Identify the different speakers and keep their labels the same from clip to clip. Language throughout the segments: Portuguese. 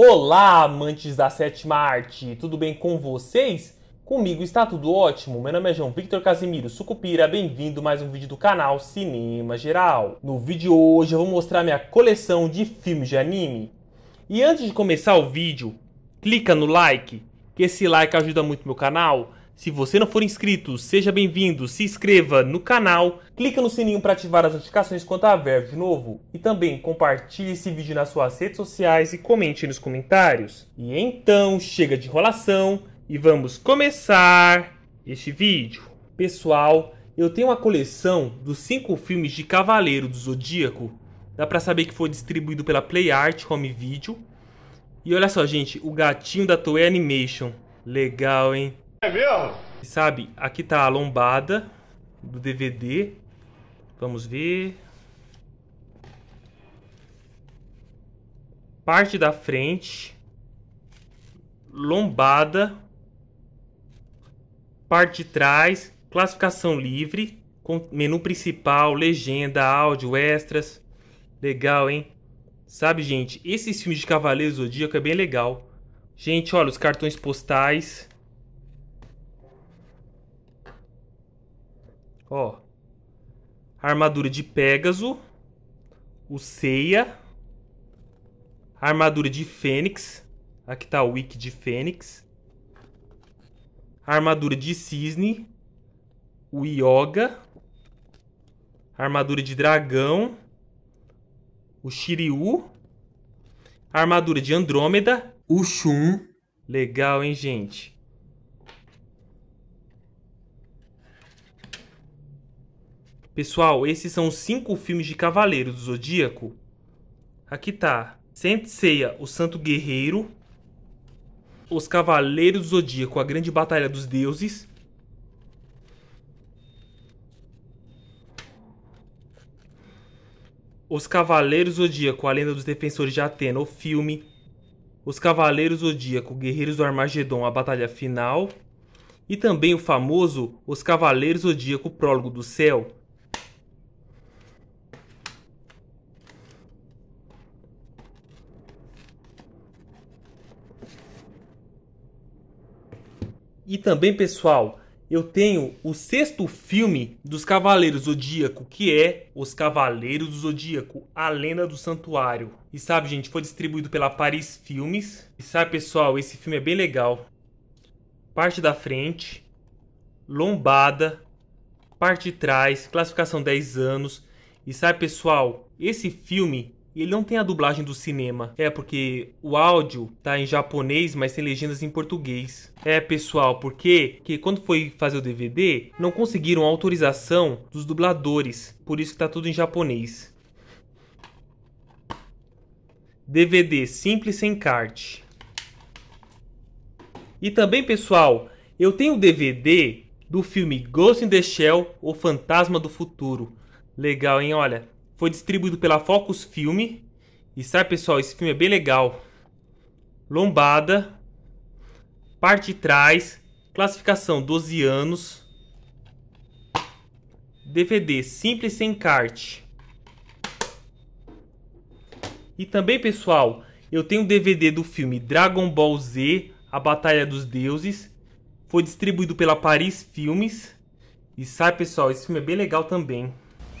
Speaker 1: Olá, amantes da sétima arte, tudo bem com vocês? Comigo está tudo ótimo, meu nome é João Victor Casimiro Sucupira, bem-vindo a mais um vídeo do canal Cinema Geral. No vídeo de hoje eu vou mostrar minha coleção de filmes de anime. E antes de começar o vídeo, clica no like, que esse like ajuda muito meu canal. Se você não for inscrito, seja bem-vindo, se inscreva no canal, clica no sininho para ativar as notificações quanto a verve de novo e também compartilhe esse vídeo nas suas redes sociais e comente nos comentários. E então, chega de enrolação e vamos começar este vídeo. Pessoal, eu tenho uma coleção dos cinco filmes de Cavaleiro do Zodíaco. Dá para saber que foi distribuído pela PlayArt Home Video. E olha só, gente, o gatinho da Toei Animation. Legal, hein? É mesmo? Sabe, aqui tá a lombada do DVD. Vamos ver. Parte da frente. Lombada. Parte de trás. Classificação livre. Com menu principal, legenda, áudio, extras. Legal, hein? Sabe, gente, esses filmes de Cavaleiros do Zodíaco é bem legal. Gente, olha, os cartões postais. Ó. A armadura de Pégaso. O Ceia. Armadura de Fênix. Aqui tá o wiki de Fênix. Armadura de Cisne. O Yoga. Armadura de Dragão. O Shiryu. Armadura de Andrômeda. O Shun. Legal, hein, gente? Pessoal, esses são os cinco filmes de Cavaleiros do Zodíaco. Aqui tá. Senseia, o Santo Guerreiro. Os Cavaleiros do Zodíaco, a Grande Batalha dos Deuses. Os Cavaleiros Zodíaco, a Lenda dos Defensores de Atena, o filme. Os Cavaleiros Zodíaco, Guerreiros do Armagedon, a Batalha Final. E também o famoso Os Cavaleiros Zodíaco, Prólogo do Céu, E também, pessoal, eu tenho o sexto filme dos Cavaleiros Zodíaco, que é Os Cavaleiros do Zodíaco, A Lenda do Santuário. E sabe, gente, foi distribuído pela Paris Filmes. E sabe, pessoal, esse filme é bem legal. Parte da frente, lombada, parte de trás, classificação 10 anos. E sabe, pessoal, esse filme e ele não tem a dublagem do cinema. É, porque o áudio tá em japonês, mas tem legendas em português. É, pessoal, porque que quando foi fazer o DVD, não conseguiram autorização dos dubladores. Por isso que tá tudo em japonês. DVD simples sem encarte. E também, pessoal, eu tenho o DVD do filme Ghost in the Shell, O Fantasma do Futuro. Legal, hein? Olha, foi distribuído pela Focus Filme. E sabe, pessoal, esse filme é bem legal. Lombada. Parte de trás. Classificação 12 anos. DVD simples sem encarte. E também, pessoal, eu tenho DVD do filme Dragon Ball Z: A Batalha dos Deuses. Foi distribuído pela Paris Filmes. E sabe, pessoal, esse filme é bem legal também.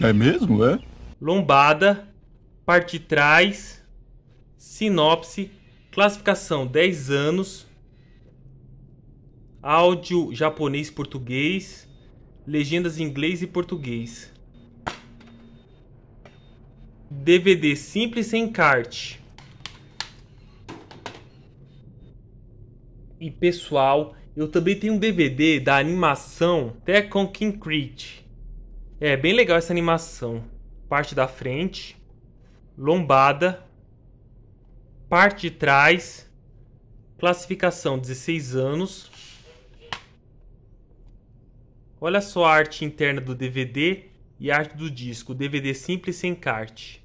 Speaker 1: É mesmo, é? lombada, parte trás, sinopse, classificação 10 anos, áudio japonês português, legendas em inglês e português. DVD simples sem encarte. E pessoal, eu também tenho um DVD da animação Tekken King Creed. É bem legal essa animação parte da frente, lombada, parte de trás, classificação 16 anos. Olha só a arte interna do DVD e a arte do disco, DVD simples sem encarte.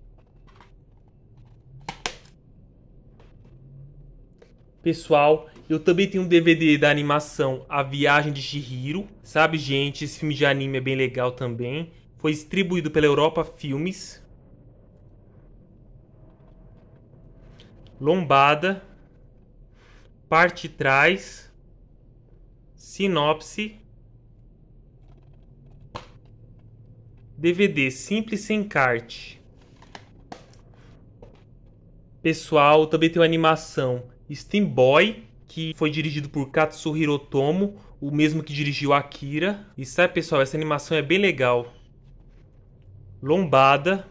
Speaker 1: Pessoal, eu também tenho um DVD da animação A Viagem de Shihiro. Sabe, gente, esse filme de anime é bem legal também. Foi distribuído pela Europa Filmes. Lombada. Parte trás. Sinopse. DVD simples sem carte. Pessoal, também tem uma animação Steam Boy, que foi dirigido por Katsuhiro Tomo, o mesmo que dirigiu Akira. E sabe, pessoal, essa animação é bem legal lombada,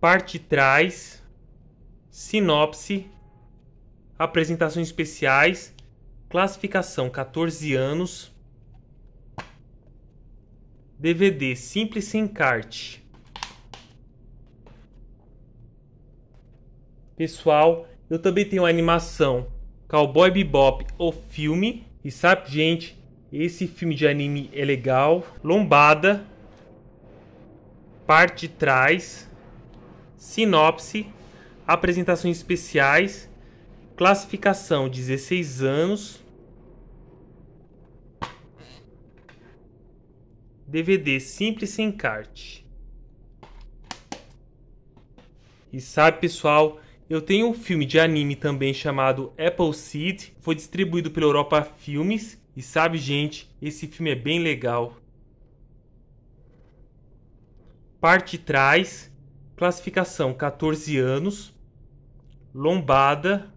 Speaker 1: parte de trás, sinopse, apresentações especiais, classificação 14 anos, DVD simples sem encarte. Pessoal, eu também tenho a animação Cowboy Bebop, o filme. E sabe, gente, esse filme de anime é legal. Lombada, parte de trás, sinopse, apresentações especiais, classificação 16 anos, DVD simples sem encarte. E sabe pessoal, eu tenho um filme de anime também chamado Apple Seed, foi distribuído pela Europa Filmes. E sabe gente, esse filme é bem legal parte de trás, classificação 14 anos, lombada,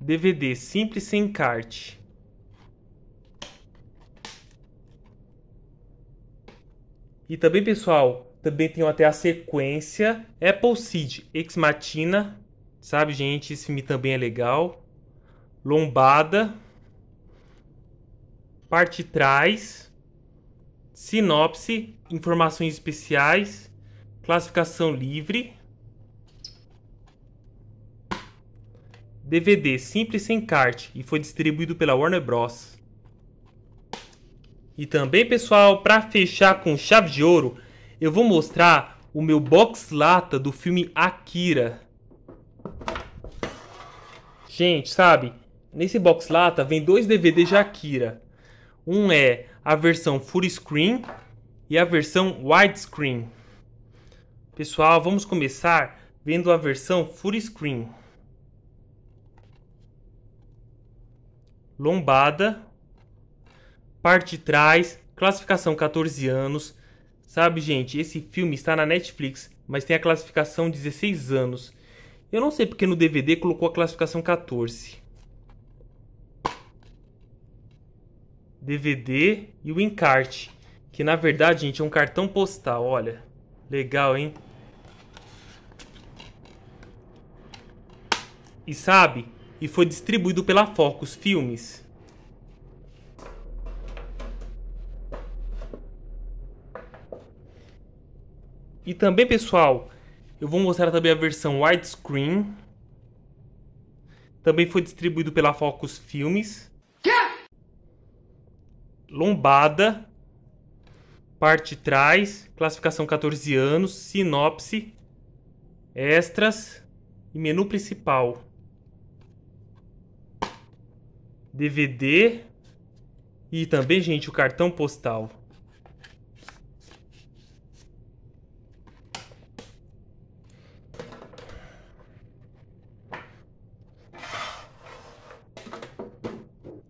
Speaker 1: DVD simples sem encarte. E também, pessoal, também tem até a sequência Apple Seed Ex Matina, sabe, gente? Esse filme também é legal. Lombada, parte de trás, sinopse, informações especiais, classificação livre, DVD simples sem carte e foi distribuído pela Warner Bros. E também, pessoal, para fechar com chave de ouro, eu vou mostrar o meu box lata do filme Akira. Gente, sabe? Nesse box lata vem dois DVDs de Akira. Um é a versão full screen e a versão widescreen. Pessoal, vamos começar vendo a versão full screen. Lombada, parte de trás, classificação 14 anos. Sabe, gente, esse filme está na Netflix, mas tem a classificação 16 anos. Eu não sei porque no DVD colocou a classificação 14. DVD e o encarte. Que na verdade, gente, é um cartão postal, olha. Legal, hein? E sabe? E foi distribuído pela Focus Filmes. E também, pessoal, eu vou mostrar também a versão widescreen. Também foi distribuído pela Focus Filmes lombada, parte de trás, classificação 14 anos, sinopse, extras e menu principal. DVD e também, gente, o cartão postal.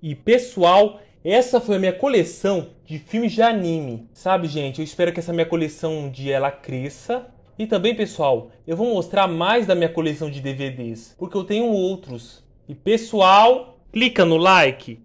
Speaker 1: E pessoal, essa foi a minha coleção de filmes de anime. Sabe, gente, eu espero que essa minha coleção de ela cresça. E também, pessoal, eu vou mostrar mais da minha coleção de DVDs, porque eu tenho outros. E pessoal, clica no like,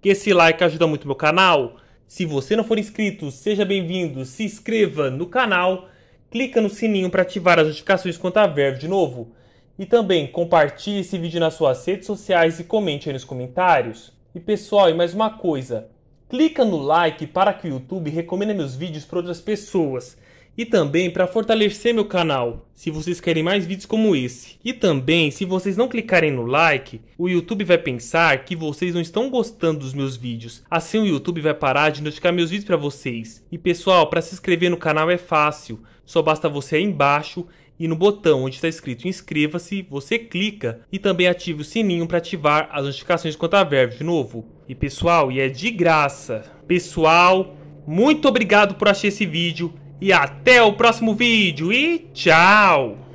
Speaker 1: que esse like ajuda muito meu canal. Se você não for inscrito, seja bem-vindo, se inscreva no canal, clica no sininho para ativar as notificações quanto a tá verve de novo. E também compartilhe esse vídeo nas suas redes sociais e comente aí nos comentários. E pessoal, e mais uma coisa, clica no like para que o YouTube recomenda meus vídeos para outras pessoas e também para fortalecer meu canal, se vocês querem mais vídeos como esse. E também, se vocês não clicarem no like, o YouTube vai pensar que vocês não estão gostando dos meus vídeos. Assim o YouTube vai parar de notificar meus vídeos para vocês. E pessoal, para se inscrever no canal é fácil, só basta você aí embaixo e no botão onde está escrito inscreva-se, você clica e também ativa o sininho para ativar as notificações quanto a Verve de novo. E pessoal, e é de graça. Pessoal, muito obrigado por assistir esse vídeo e até o próximo vídeo e tchau!